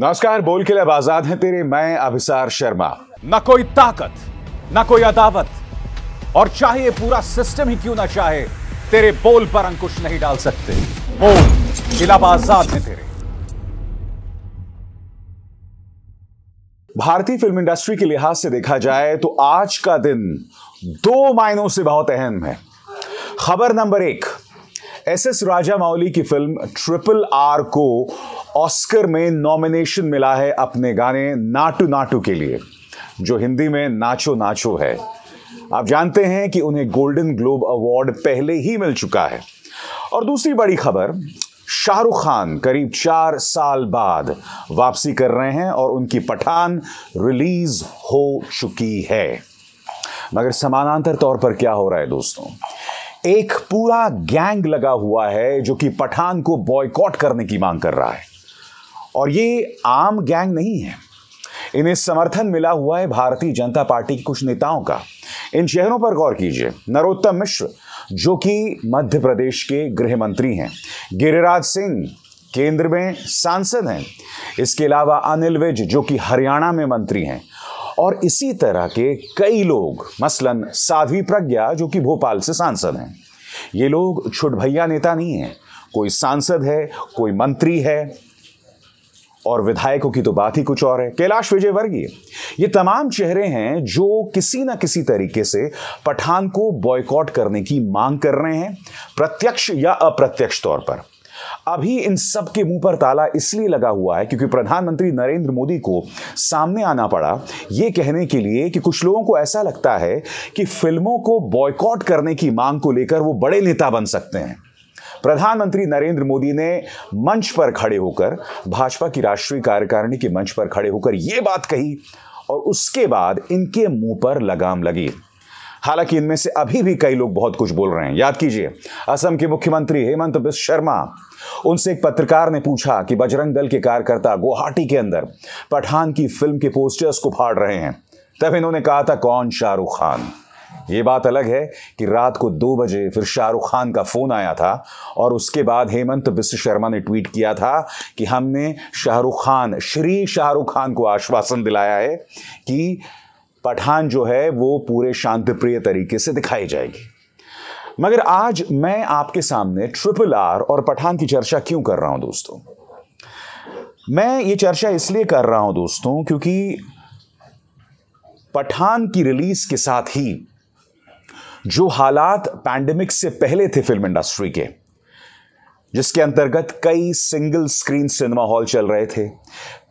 नमस्कार बोल के लिए आजाद हैं तेरे मैं अभिसार शर्मा न कोई ताकत न कोई अदावत और चाहे पूरा सिस्टम ही क्यों ना चाहे तेरे बोल पर अंकुश नहीं डाल सकते बोल इलाहाबाद आजाद हैं तेरे भारतीय फिल्म इंडस्ट्री के लिहाज से देखा जाए तो आज का दिन दो मायनों से बहुत अहम है खबर नंबर एक एस एस राजा माउली की फिल्म ट्रिपल आर को ऑस्कर में नॉमिनेशन मिला है अपने गाने नाटू नाटू के लिए जो हिंदी में नाचो नाचो है आप जानते हैं कि उन्हें गोल्डन ग्लोब अवार्ड पहले ही मिल चुका है और दूसरी बड़ी खबर शाहरुख खान करीब चार साल बाद वापसी कर रहे हैं और उनकी पठान रिलीज हो चुकी है मगर समानांतर तौर पर क्या हो रहा है दोस्तों एक पूरा गैंग लगा हुआ है जो कि पठान को बॉयकॉट करने की मांग कर रहा है और ये आम गैंग नहीं है इन्हें समर्थन मिला हुआ है भारतीय जनता पार्टी के कुछ नेताओं का इन चेहरों पर गौर कीजिए नरोत्तम मिश्र जो कि मध्य प्रदेश के गृह मंत्री हैं गिरिराज सिंह केंद्र में सांसद हैं इसके अलावा अनिल विज जो कि हरियाणा में मंत्री हैं और इसी तरह के कई लोग मसलन साध्वी प्रज्ञा जो कि भोपाल से सांसद हैं ये लोग छुट भैया नेता नहीं है कोई सांसद है कोई मंत्री है और विधायकों की तो बात ही कुछ और है कैलाश विजयवर्गीय ये तमाम चेहरे हैं जो किसी ना किसी तरीके से पठान को बॉयकॉट करने की मांग कर रहे हैं प्रत्यक्ष या अप्रत्यक्ष तौर पर अभी इन सब के मुंह पर ताला इसलिए लगा हुआ है क्योंकि प्रधानमंत्री नरेंद्र मोदी को सामने आना पड़ा ये कहने के लिए कि कुछ लोगों को ऐसा लगता है कि फिल्मों को बॉयकॉट करने की मांग को लेकर वो बड़े नेता बन सकते हैं प्रधानमंत्री नरेंद्र मोदी ने मंच पर खड़े होकर भाजपा की राष्ट्रीय कार्यकारिणी के मंच पर खड़े होकर यह बात कही और उसके बाद इनके मुंह पर लगाम लगी हालांकि इनमें से अभी भी कई लोग बहुत कुछ बोल रहे हैं याद कीजिए असम के मुख्यमंत्री हेमंत बिस्व शर्मा उनसे एक पत्रकार ने पूछा कि बजरंग दल के कार्यकर्ता गुवाहाटी के अंदर पठान की फिल्म के पोस्टर्स को फाड़ रहे हैं तब इन्होंने कहा था कौन शाहरुख खान ये बात अलग है कि रात को दो बजे फिर शाहरुख खान का फोन आया था और उसके बाद हेमंत बिस्व शर्मा ने ट्वीट किया था कि हमने शाहरुख खान श्री शाहरुख खान को आश्वासन दिलाया है कि पठान जो है वो पूरे शांतिप्रिय तरीके से दिखाई जाएगी मगर आज मैं आपके सामने ट्रिपल आर और पठान की चर्चा क्यों कर रहा हूं दोस्तों मैं ये चर्चा इसलिए कर रहा हूं दोस्तों क्योंकि पठान की रिलीज के साथ ही जो हालात पैंडमिक से पहले थे फिल्म इंडस्ट्री के जिसके अंतर्गत कई सिंगल स्क्रीन सिनेमा हॉल चल रहे थे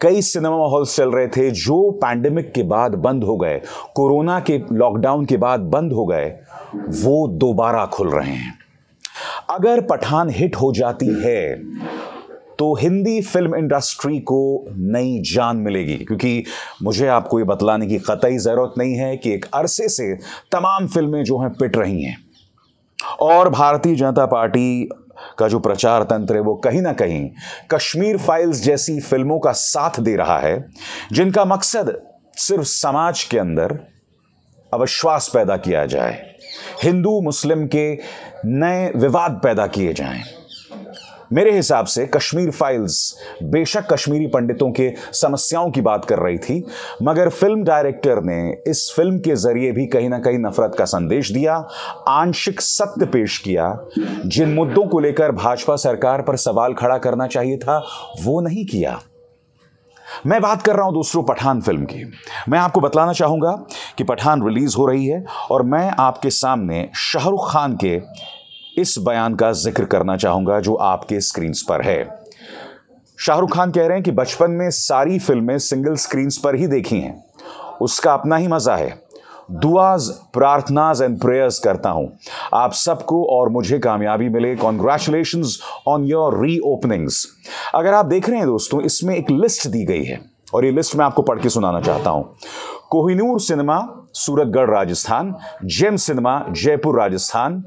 कई सिनेमा हॉल चल रहे थे जो पैंडमिक के बाद बंद हो गए कोरोना के लॉकडाउन के बाद बंद हो गए वो दोबारा खुल रहे हैं अगर पठान हिट हो जाती है तो हिंदी फिल्म इंडस्ट्री को नई जान मिलेगी क्योंकि मुझे आपको ये बतलाने की कतई ज़रूरत नहीं है कि एक अरसे से तमाम फिल्में जो हैं पिट रही हैं और भारतीय जनता पार्टी का जो प्रचार तंत्र है वो कहीं ना कहीं कश्मीर फाइल्स जैसी फिल्मों का साथ दे रहा है जिनका मकसद सिर्फ समाज के अंदर अविश्वास पैदा किया जाए हिंदू मुस्लिम के नए विवाद पैदा किए जाएं मेरे हिसाब से कश्मीर फाइल्स बेशक कश्मीरी पंडितों के समस्याओं की बात कर रही थी मगर फिल्म डायरेक्टर ने इस फिल्म के जरिए भी कहीं ना कहीं नफरत का संदेश दिया आंशिक सत्य पेश किया जिन मुद्दों को लेकर भाजपा सरकार पर सवाल खड़ा करना चाहिए था वो नहीं किया मैं बात कर रहा हूं दोस्तों पठान फिल्म की मैं आपको बतलाना चाहूंगा कि पठान रिलीज हो रही है और मैं आपके सामने शाहरुख खान के इस बयान का जिक्र करना चाहूंगा जो आपके स्क्रीन पर है शाहरुख खान कह रहे हैं कि बचपन में सारी फिल्में सिंगल स्क्रीन्स पर ही देखी हैं उसका अपना ही मज़ा है दुआज प्रार्थनाज एंड प्रेयर्स करता हूं आप सबको और मुझे कामयाबी मिले congratulation on your reopenings अगर आप देख रहे हैं दोस्तों इसमें एक लिस्ट दी गई है और ये लिस्ट मैं आपको पढ़ के सुनाना चाहता हूं Kohinoor cinema Suratgarh Rajasthan gem cinema Jaipur Rajasthan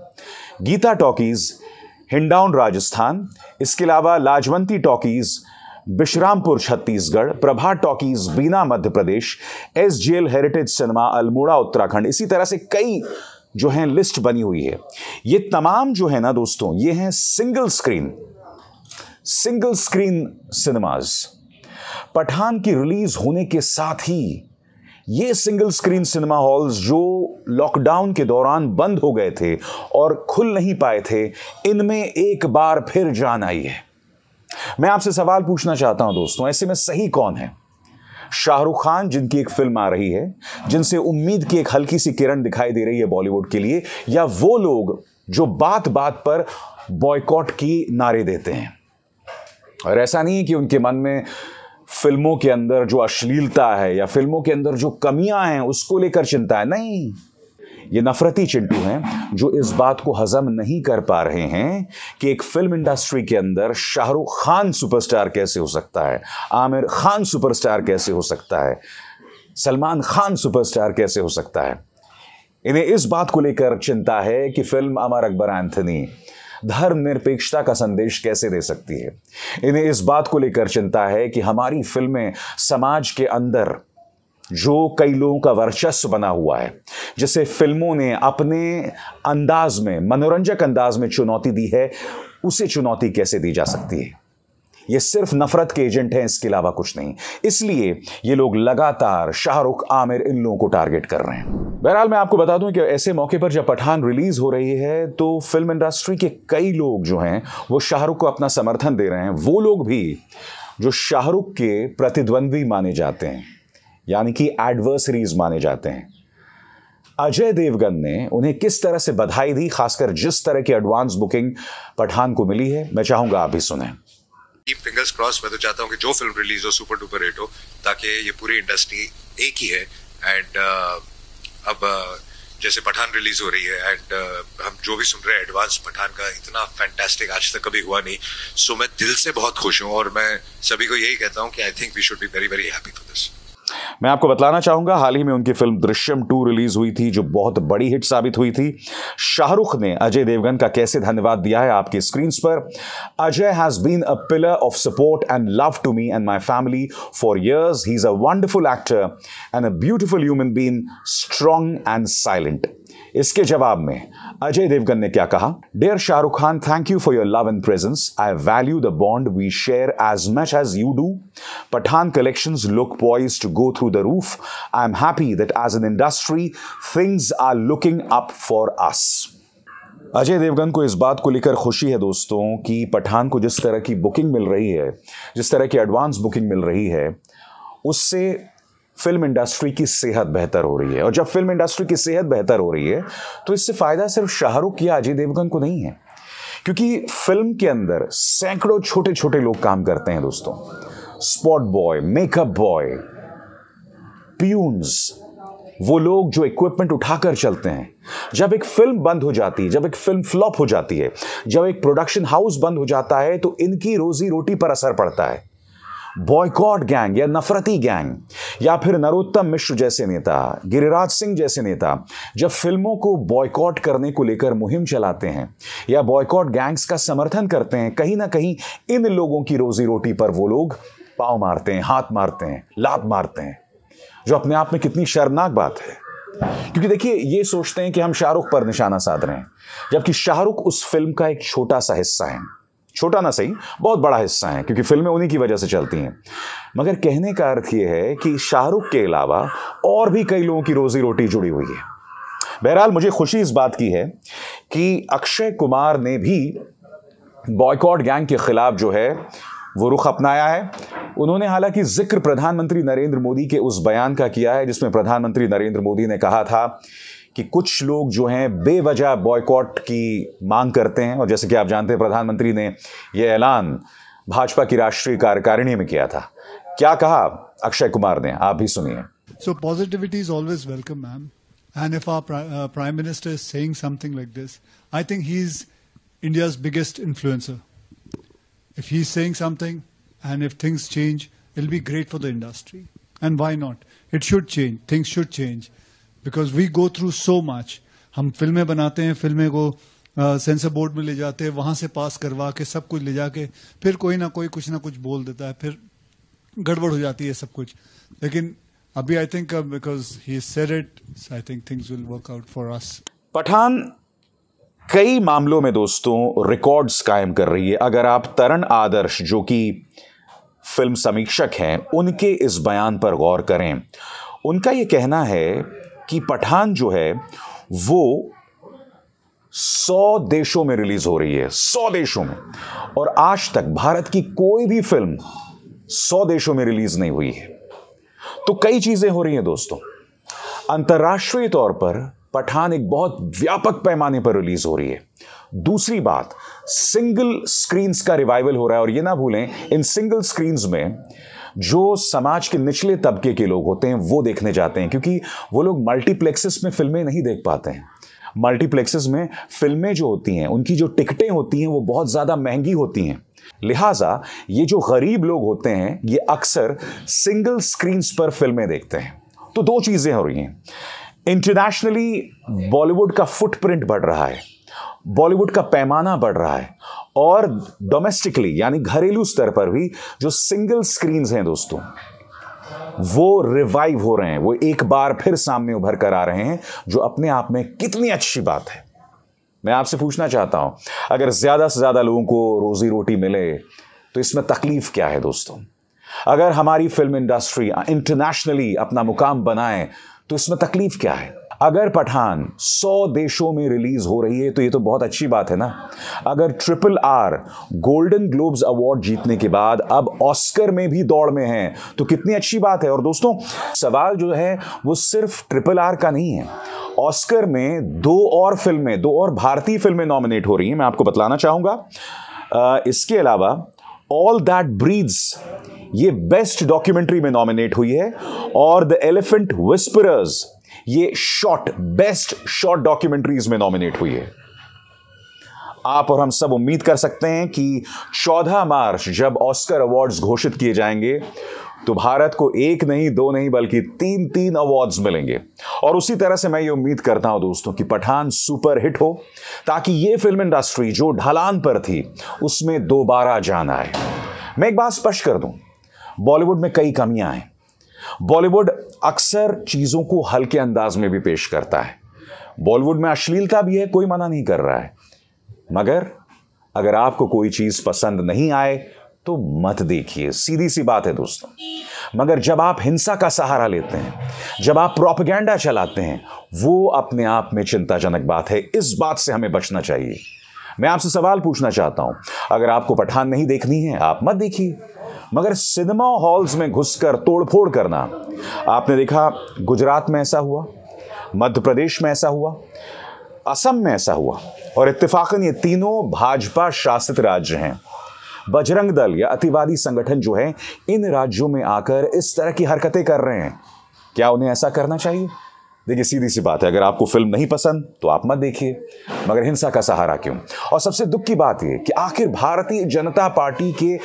Geeta talkies Hindaun Rajasthan इसके अलावा Lajwanti talkies Bishrampur Chhattisgarh Prabha talkies Bina Madhya Pradesh S G L heritage cinema Almora Uttarakhand इसी तरह से कई जो हैं लिस्ट बनी हुई है ये तमाम जो है ना दोस्तों ये हैं single screen single screen cinemas Pathaan की रिलीज होने के साथ ही ये सिंगल स्क्रीन सिनेमा हॉल्स जो लॉकडाउन के दौरान बंद हो गए थे और खुल नहीं पाए थे इनमें एक बार फिर जान आई है मैं आपसे सवाल पूछना चाहता हूं दोस्तों ऐसे में सही कौन है शाहरुख खान जिनकी एक फिल्म आ रही है जिनसे उम्मीद की एक हल्की सी किरण दिखाई दे रही है बॉलीवुड के लिए या वो लोग जो बात बात पर बॉयकॉट की नारे देते हैं और ऐसा नहीं है कि उनके मन में फिल्मों के अंदर जो अश्लीलता है या फिल्मों के अंदर जो कमियां हैं उसको लेकर चिंता है नहीं ये नफरती चिंटू हैं जो इस बात को हजम नहीं कर पा रहे हैं कि एक फिल्म इंडस्ट्री के अंदर शाहरुख खान सुपरस्टार कैसे हो सकता है आमिर खान सुपरस्टार कैसे हो सकता है सलमान खान सुपरस्टार कैसे हो सकता है इन्हें इस बात को लेकर चिंता है कि फिल्म अमर अकबर एंथनी धर्म निरपेक्षता का संदेश कैसे दे सकती है इन्हें इस बात को लेकर चिंता है कि हमारी फिल्में समाज के अंदर जो कई लोगों का वर्चस्व बना हुआ है जिसे फिल्मों ने अपने अंदाज में मनोरंजक अंदाज में चुनौती दी है उसे चुनौती कैसे दी जा सकती है ये सिर्फ नफरत के एजेंट हैं इसके अलावा कुछ नहीं इसलिए ये लोग लगातार शाहरुख आमिर इन लोगों को टारगेट कर रहे हैं बहरहाल मैं आपको बता दूं कि ऐसे मौके पर जब पठान रिलीज हो रही है तो फिल्म इंडस्ट्री के कई लोग जो हैं वो शाहरुख को अपना समर्थन दे रहे हैं वो लोग भी जो शाहरुख के प्रतिद्वंद्वी माने जाते हैं यानी कि एडवर्सरीज माने जाते हैं अजय देवगन ने उन्हें किस तरह से बधाई दी खासकर जिस तरह की एडवांस बुकिंग पठान को मिली है मैं चाहूंगा आप भी सुने फिंगर्स क्रॉस मैं तो चाहता हूँ कि जो फिल्म रिलीज हो सुपर डुपर हिट हो ताकि ये पूरी इंडस्ट्री एक ही है एंड uh, अब uh, जैसे पठान रिलीज हो रही है एंड uh, हम जो भी सुन रहे हैं एडवांस पठान का इतना फैंटेस्टिक आज तक कभी हुआ नहीं सो so, मैं दिल से बहुत खुश हूँ और मैं सभी को यही कहता हूँ कि I think we should be very very happy for this मैं आपको बतलाना चाहूंगा हाल ही में उनकी फिल्म दृश्यम टू रिलीज हुई थी जो बहुत बड़ी हिट साबित हुई थी शाहरुख ने अजय देवगन का कैसे धन्यवाद दिया है आपकी स्क्रीन पर Ajay has been a pillar of support and love to me and my family for years he is a wonderful actor and a beautiful human being strong and silent इसके जवाब में अजय देवगन ने क्या कहा dear Shahrukh Khan thank you for your love and presence I value the bond we share as much as you do Pathaan collection look poised to go through the roof I am happy that as an industry things are looking up for us Ajay Devgan को इस बात को लेकर खुशी है दोस्तों कि पठान को जिस तरह की बुकिंग मिल रही है जिस तरह की एडवांस बुकिंग मिल रही है उससे फिल्म इंडस्ट्री की सेहत बेहतर हो रही है और जब फिल्म इंडस्ट्री की सेहत बेहतर हो रही है तो इससे फ़ायदा सिर्फ शाहरुख या अजय देवगन को नहीं है क्योंकि फिल्म के अंदर सैकड़ों छोटे छोटे लोग काम करते हैं दोस्तों spot boy makeup boy peons वो लोग जो इक्विपमेंट उठाकर चलते हैं जब एक फिल्म बंद हो जाती है जब एक फिल्म फ्लॉप हो जाती है जब एक प्रोडक्शन हाउस बंद हो जाता है तो इनकी रोजी रोटी पर असर पड़ता है बॉयकॉट गैंग या नफरती गैंग या फिर नरोत्तम मिश्र जैसे नेता गिरिराज सिंह जैसे नेता जब फिल्मों को बॉयकॉट करने को लेकर मुहिम चलाते हैं या बॉयकॉट गैंग्स का समर्थन करते हैं कहीं ना कहीं इन लोगों की रोजी रोटी पर वो लोग पाँव मारते हैं हाथ मारते हैं लात मारते हैं जो अपने आप में कितनी शर्मनाक बात है क्योंकि देखिए ये सोचते हैं कि हम शाहरुख पर निशाना साध रहे हैं जबकि शाहरुख उस फिल्म का एक छोटा सा हिस्सा है छोटा ना सही बहुत बड़ा हिस्सा है क्योंकि फिल्में उन्हीं की वजह से चलती हैं मगर कहने का अर्थ यह है कि शाहरुख के अलावा और भी कई लोगों की रोजी रोटी जुड़ी हुई है बहरहाल मुझे खुशी इस बात की है कि अक्षय कुमार ने भी बॉयकॉट गैंग के खिलाफ जो है वो रुख अपनाया है उन्होंने हालांकि जिक्र प्रधानमंत्री नरेंद्र मोदी के उस बयान का किया है जिसमें प्रधानमंत्री नरेंद्र मोदी ने कहा था कि कुछ लोग जो हैं बेवजह बॉयकॉट की मांग करते हैं और जैसे कि आप जानते हैं प्रधानमंत्री ने यह ऐलान भाजपा की राष्ट्रीय कार्यकारिणी में किया था क्या कहा अक्षय कुमार ने आप भी सुनिए so positivity is always welcome ma'am and if our prime minister is saying something like this I think he is India's biggest influencer if he is saying something and if things change it be great for the industry and why not it should change things should change because we go through so much हम फिल्में बनाते हैं फिल्में को sensor board में ले जाते हैं वहां से पास करवा के सब कुछ ले जाके फिर कोई ना कोई कुछ ना कुछ बोल देता है फिर गड़बड़ हो जाती है सब कुछ लेकिन अभी I think because he said it I think things will work out for us Pathaan कई मामलों में दोस्तों रिकॉर्ड्स कायम कर रही है अगर आप तरन आदर्श जो कि फिल्म समीक्षक हैं उनके इस बयान पर गौर करें उनका ये कहना है कि पठान जो है वो सौ देशों में रिलीज हो रही है सौ देशों में और आज तक भारत की कोई भी फिल्म सौ देशों में रिलीज नहीं हुई है तो कई चीजें हो रही हैं दोस्तों अंतर्राष्ट्रीय तौर पर पठान एक बहुत व्यापक पैमाने पर रिलीज हो रही है दूसरी बात सिंगल स्क्रीन्स का रिवाइवल हो रहा है और ये ना भूलें इन सिंगल स्क्रीन्स में जो समाज के निचले तबके के लोग होते हैं वो देखने जाते हैं क्योंकि वो लोग मल्टीप्लेक्सेस में फिल्में नहीं देख पाते हैं मल्टीप्लेक्सेस में फिल्में जो होती हैं उनकी जो टिकटें होती हैं वो बहुत ज़्यादा महंगी होती हैं लिहाजा ये जो गरीब लोग होते हैं ये अक्सर सिंगल स्क्रीन्स पर फिल्में देखते हैं तो दो चीज़ें हो रही हैं इंटरनेशनली बॉलीवुड का फुटप्रिंट बढ़ रहा है बॉलीवुड का पैमाना बढ़ रहा है और डोमेस्टिकली यानी घरेलू स्तर पर भी जो सिंगल स्क्रीन्स हैं दोस्तों वो रिवाइव हो रहे हैं वो एक बार फिर सामने उभर कर आ रहे हैं जो अपने आप में कितनी अच्छी बात है मैं आपसे पूछना चाहता हूं अगर ज्यादा से ज्यादा लोगों को रोजी रोटी मिले तो इसमें तकलीफ क्या है दोस्तों अगर हमारी फिल्म इंडस्ट्री इंटरनेशनली अपना मुकाम बनाए तो इसमें तकलीफ क्या है अगर पठान 100 देशों में रिलीज हो रही है तो ये तो बहुत अच्छी बात है ना अगर triple R golden globes award जीतने के बाद अब ऑस्कर में भी दौड़ में है तो कितनी अच्छी बात है और दोस्तों सवाल जो है वो सिर्फ ट्रिपल आर का नहीं है ऑस्कर में दो और फिल्में दो और भारतीय फिल्में नॉमिनेट हो रही हैं मैं आपको बतलाना चाहूँगा इसके अलावा ऑल दैट ब्रीड्स ये बेस्ट डॉक्यूमेंट्री में नॉमिनेट हुई है और द एलिफेंट विस्परर्स ये शॉर्ट बेस्ट शॉर्ट डॉक्यूमेंट्रीज में नॉमिनेट हुई है आप और हम सब उम्मीद कर सकते हैं कि 14 मार्च जब ऑस्कर अवार्ड्स घोषित किए जाएंगे तो भारत को एक नहीं दो नहीं बल्कि तीन तीन अवार्ड्स मिलेंगे और उसी तरह से मैं ये उम्मीद करता हूं दोस्तों कि पठान सुपर हिट हो ताकि ये फिल्म इंडस्ट्री जो ढलान पर थी उसमें दोबारा जान आए मैं एक बात स्पष्ट कर दूं बॉलीवुड में कई कमियां हैं बॉलीवुड अक्सर चीज़ों को हल्के अंदाज में भी पेश करता है बॉलीवुड में अश्लीलता भी है कोई मना नहीं कर रहा है मगर अगर आपको कोई चीज़ पसंद नहीं आए तो मत देखिए सीधी सी बात है दोस्तों मगर जब आप हिंसा का सहारा लेते हैं जब आप प्रोपगेंडा चलाते हैं वो अपने आप में चिंताजनक बात है इस बात से हमें बचना चाहिए मैं आपसे सवाल पूछना चाहता हूं अगर आपको पठान नहीं देखनी है आप मत देखिए मगर सिनेमा हॉल्स में घुसकर तोड़फोड़ करना आपने देखा गुजरात में ऐसा हुआ मध्य प्रदेश में ऐसा हुआ असम में ऐसा हुआ और इत्तेफाकन ये तीनों भाजपा शासित राज्य हैं बजरंग दल या अतिवादी संगठन जो है इन राज्यों में आकर इस तरह की हरकतें कर रहे हैं क्या उन्हें ऐसा करना चाहिए देखिए सीधी सी बात है अगर आपको फिल्म नहीं पसंद तो आप मत देखिए मगर हिंसा का सहारा क्यों और सबसे दुख की बात यह कि आखिर भारतीय जनता पार्टी के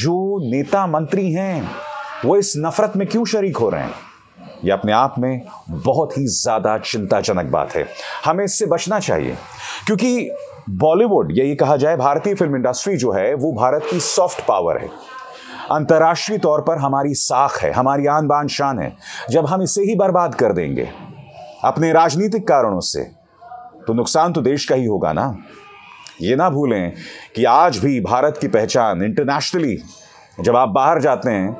जो नेता मंत्री हैं वो इस नफरत में क्यों शरीक हो रहे हैं यह अपने आप में बहुत ही ज़्यादा चिंताजनक बात है हमें इससे बचना चाहिए क्योंकि बॉलीवुड ये कहा जाए भारतीय फिल्म इंडस्ट्री जो है वो भारत की सॉफ्ट पावर है अंतर्राष्ट्रीय तौर पर हमारी साख है हमारी आन बान शान है जब हम इसे ही बर्बाद कर देंगे अपने राजनीतिक कारणों से तो नुकसान तो देश का ही होगा ना ये ना भूलें कि आज भी भारत की पहचान इंटरनेशनली जब आप बाहर जाते हैं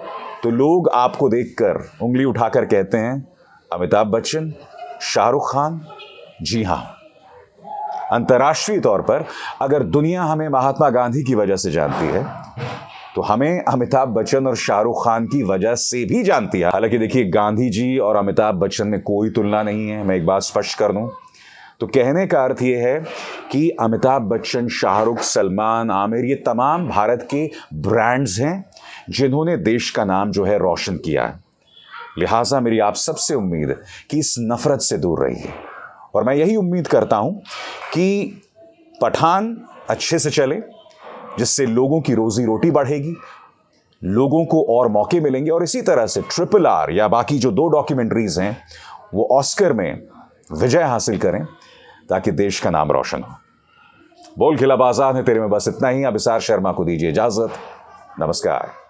तो लोग आपको देखकर उंगली उठाकर कहते हैं अमिताभ बच्चन शाहरुख खान जी हाँ अंतर्राष्ट्रीय तौर पर अगर दुनिया हमें महात्मा गांधी की वजह से जानती है तो हमें अमिताभ बच्चन और शाहरुख खान की वजह से भी जानती है हालांकि देखिए गांधी जी और अमिताभ बच्चन में कोई तुलना नहीं है मैं एक बात स्पष्ट कर दूं तो कहने का अर्थ ये है कि अमिताभ बच्चन शाहरुख सलमान आमिर ये तमाम भारत के ब्रांड्स हैं जिन्होंने देश का नाम जो है रोशन किया है लिहाजा मेरी आप सबसे उम्मीद कि इस नफरत से दूर रहिए और मैं यही उम्मीद करता हूं कि पठान अच्छे से चले जिससे लोगों की रोजी रोटी बढ़ेगी लोगों को और मौके मिलेंगे और इसी तरह से ट्रिपल आर या बाकी जो दो डॉक्यूमेंट्रीज हैं वो ऑस्कर में विजय हासिल करें ताकि देश का नाम रोशन हो बोल खिला आजाद है तेरे में बस इतना ही अभिसार शर्मा को दीजिए इजाजत नमस्कार